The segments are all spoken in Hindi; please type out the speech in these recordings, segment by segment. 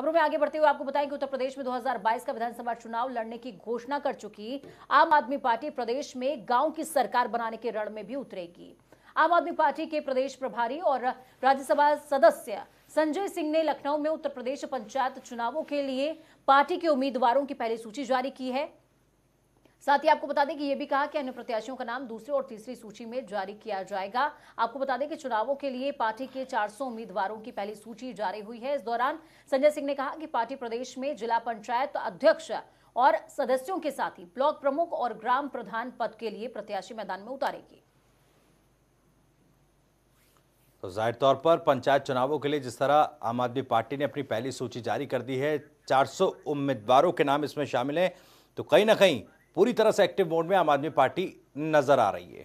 खबरों में आगे बढ़ते हुए आपको बताएं कि उत्तर प्रदेश में 2022 का विधानसभा चुनाव लड़ने की घोषणा कर चुकी आम आदमी पार्टी प्रदेश में गांव की सरकार बनाने के रण में भी उतरेगी आम आदमी पार्टी के प्रदेश प्रभारी और राज्यसभा सदस्य संजय सिंह ने लखनऊ में उत्तर प्रदेश पंचायत चुनावों के लिए पार्टी के उम्मीदवारों की पहली सूची जारी की है साथ ही आपको बता दें कि यह भी कहा कि अन्य प्रत्याशियों का नाम दूसरी और तीसरी सूची में जारी किया जाएगा आपको बता दें कि चुनावों के लिए पार्टी के 400 उम्मीदवारों की पहली सूची जारी हुई है इस दौरान संजय सिंह ने कहा कि पार्टी प्रदेश में जिला पंचायत अध्यक्ष और सदस्यों के साथ ही ब्लॉक प्रमुख और ग्राम प्रधान पद के लिए प्रत्याशी मैदान में उतारेगी तो जाहिर तौर पर पंचायत चुनावों के लिए जिस तरह आम आदमी पार्टी ने अपनी पहली सूची जारी कर दी है 400 उम्मीदवारों के नाम इसमें शामिल हैं तो कहीं ना कहीं पूरी तरह से एक्टिव मोड में आम आदमी पार्टी नजर आ रही है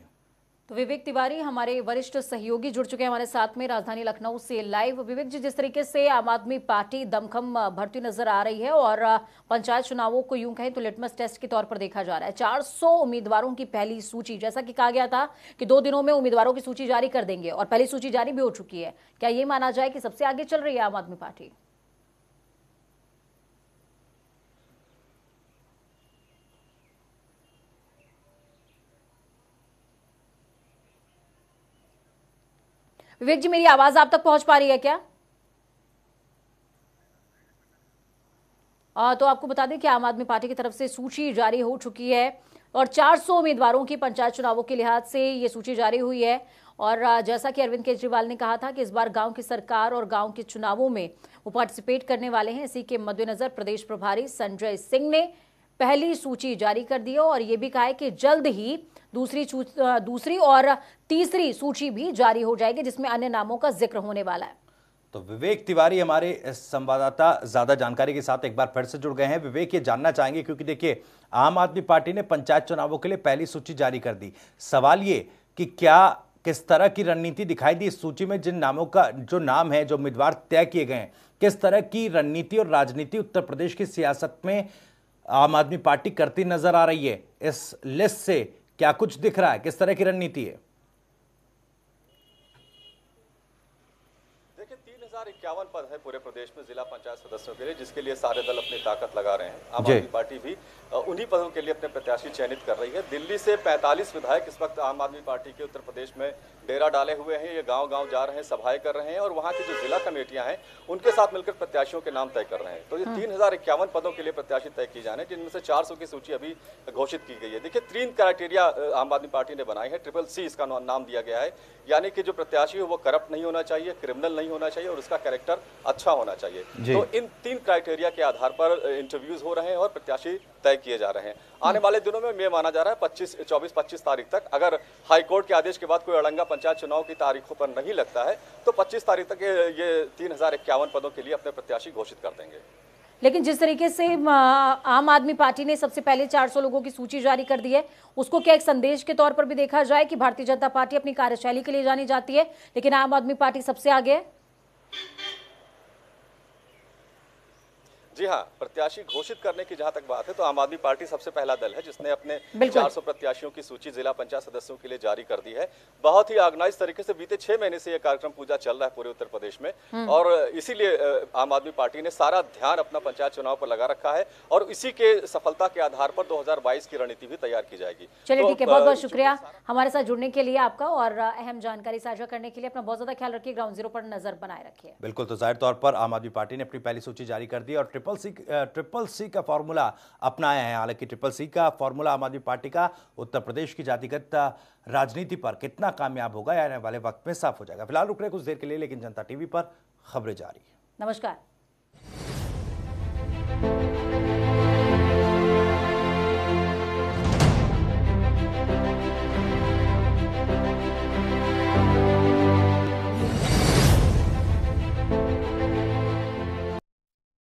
तो विवेक तिवारी हमारे वरिष्ठ सहयोगी जुड़ चुके हैं हमारे साथ में राजधानी लखनऊ से लाइव विवेक जी जिस तरीके से आम आदमी पार्टी दमखम भरती नजर आ रही है और पंचायत चुनावों को यूं कहें तो लिटमस टेस्ट के तौर पर देखा जा रहा है 400 उम्मीदवारों की पहली सूची जैसा कि कहा गया था कि दो दिनों में उम्मीदवारों की सूची जारी कर देंगे और पहली सूची जारी भी हो चुकी है क्या ये माना जाए कि सबसे आगे चल रही है आम आदमी पार्टी विवेक जी मेरी आवाज आप तक पहुंच पा रही है क्या आ, तो आपको बता दें कि आम आदमी पार्टी की तरफ से सूची जारी हो चुकी है और 400 उम्मीदवारों की पंचायत चुनावों के लिहाज से ये सूची जारी हुई है और जैसा कि अरविंद केजरीवाल ने कहा था कि इस बार गांव की सरकार और गांव के चुनावों में वो पार्टिसिपेट करने वाले हैं इसी के मद्देनजर प्रदेश प्रभारी संजय सिंह ने पहली सूची जारी कर दी है और यह भी कहा है कि जल्द ही दूसरी दूसरी और तीसरी सूची भी जारी हो जाएगी जिसमें अन्य नामों का जिक्र होने वाला है तो विवेक तिवारी हमारे संवाददाता ज्यादा जानकारी के साथ एक बार फिर से जुड़ गए हैं विवेक ये जानना चाहेंगे क्योंकि देखिए आम आदमी पार्टी ने पंचायत चुनावों के लिए पहली सूची जारी कर दी सवाल ये कि क्या किस तरह की रणनीति दिखाई दी इस सूची में जिन नामों का जो नाम है जो उम्मीदवार तय किए गए हैं किस तरह की रणनीति और राजनीति उत्तर प्रदेश की सियासत में आम आदमी पार्टी करती नजर आ रही है इस लिस्ट से क्या कुछ दिख रहा है किस तरह की रणनीति है हजार इक्यावन पद है पूरे प्रदेश में जिला पंचायत सदस्यों के लिए जिसके लिए सारे दल अपनी ताकत लगा रहे हैं आम आदमी पार्टी भी उन्हीं पदों के लिए अपने प्रत्याशी चयनित कर रही है दिल्ली से 45 विधायक इस वक्त आम आदमी पार्टी के उत्तर प्रदेश में डेरा डाले हुए हैं ये गांव गांव जा रहे हैं सभाएं कर रहे हैं और वहाँ की जो जिला कमेटियां हैं उनके साथ मिलकर प्रत्याशियों के नाम तय कर रहे हैं तो ये हम्म। तीन पदों के लिए प्रत्याशी तय किए जाने जिनमें से चार की सूची अभी घोषित की गई है देखिए तीन क्राइटेरिया आम आदमी पार्टी ने बनाई है ट्रिपल सी इसका नाम दिया गया है यानी कि जो प्रत्याशी है वो करप्ट नहीं होना चाहिए क्रिमिनल नहीं होना चाहिए और इसका कैरेक्टर अच्छा होना चाहिए तो इन तीन क्राइटेरिया के आधार पर इंटरव्यूज हो रहे हैं और प्रत्याशी तय किए जा रहे हैं आने वाले दिनों में ये माना जा रहा है पच्चीस चौबीस पच्चीस तारीख तक अगर हाईकोर्ट के आदेश के बाद कोई अड़ंगा पंचायत चुनाव की तारीखों पर नहीं लगता है तो पच्चीस तारीख तक ये तीन पदों के लिए अपने प्रत्याशी घोषित कर देंगे लेकिन जिस तरीके से आम आदमी पार्टी ने सबसे पहले 400 लोगों की सूची जारी कर दी है उसको क्या एक संदेश के तौर पर भी देखा जाए कि भारतीय जनता पार्टी अपनी कार्यशैली के लिए जानी जाती है लेकिन आम आदमी पार्टी सबसे आगे है Thank you. जी हाँ प्रत्याशी घोषित करने की जहाँ तक बात है तो आम आदमी पार्टी सबसे पहला दल है जिसने अपने 400 प्रत्याशियों की सूची जिला पंचायत सदस्यों के लिए जारी कर दी है बहुत ही ऑर्गेनाइज तरीके से बीते छह महीने से यह कार्यक्रम पूजा चल रहा है पूरे उत्तर प्रदेश में हम्म। और इसीलिए आम आदमी पार्टी ने सारा ध्यान अपना पंचायत चुनाव पर लगा रखा है और इसी के सफलता के आधार पर दो की रणनीति भी तैयार की जाएगी चलिए तो, ठीक है बहुत बहुत शुक्रिया हमारे साथ जुड़ने के लिए आपका और अहम जानकारी साझा करने के लिए अपना बहुत ज्यादा ख्याल रखिए ग्राउंड जीरो पर नजर बनाए रखिए बिल्कुल तो जाहिर तौर पर आम आदमी पार्टी ने अपनी पहली सूची जारी कर दी और ट्रिपल सी ट्रिपल सी का फॉर्मूला अपनाया है हालांकि ट्रिपल सी का फॉर्मूला आम आदमी पार्टी का उत्तर प्रदेश की जातिगत uh, राजनीति पर कितना कामयाब होगा आने वाले वक्त में साफ हो जाएगा फिलहाल रुक रहे कुछ देर के लिए लेकिन जनता टीवी पर खबरें जारी नमस्कार